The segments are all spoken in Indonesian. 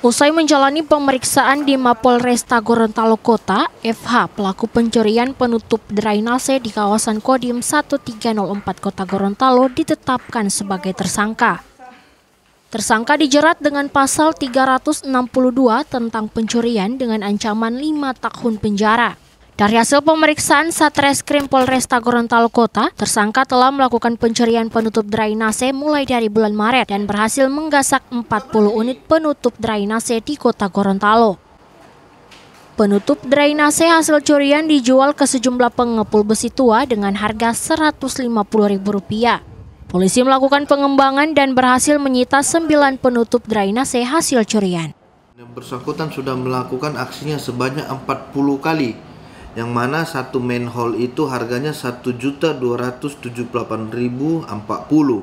Usai menjalani pemeriksaan di Mapolresta Gorontalo Kota, FH pelaku pencurian penutup drainase di kawasan Kodim 1304 Kota Gorontalo ditetapkan sebagai tersangka. Tersangka dijerat dengan pasal 362 tentang pencurian dengan ancaman 5 tahun penjara. Dari hasil pemeriksaan Satreskrim Polresta Gorontalo Kota, tersangka telah melakukan pencurian penutup drainase mulai dari bulan Maret dan berhasil menggasak 40 unit penutup drainase di Kota Gorontalo. Penutup drainase hasil curian dijual ke sejumlah pengepul besi tua dengan harga Rp150.000. Polisi melakukan pengembangan dan berhasil menyita 9 penutup drainase hasil curian. Yang bersangkutan sudah melakukan aksinya sebanyak 40 kali yang mana satu main hall itu harganya satu juta dua ratus tujuh puluh delapan ribu empat puluh.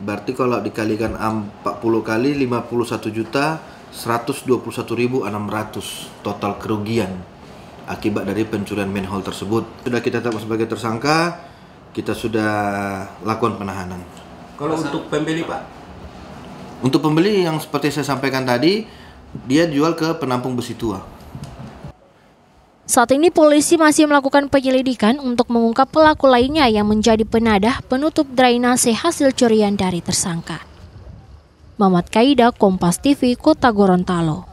berarti kalau dikalikan empat puluh kali lima puluh satu juta seratus dua puluh satu ribu enam ratus total kerugian akibat dari pencurian main hall tersebut sudah kita tetap sebagai tersangka kita sudah lakukan penahanan kalau Masa? untuk pembeli pak untuk pembeli yang seperti saya sampaikan tadi dia jual ke penampung besi tua saat ini polisi masih melakukan penyelidikan untuk mengungkap pelaku lainnya yang menjadi penadah penutup drainase hasil curian dari tersangka. Mamat Kaida, Kompas TV, Kota Gorontalo.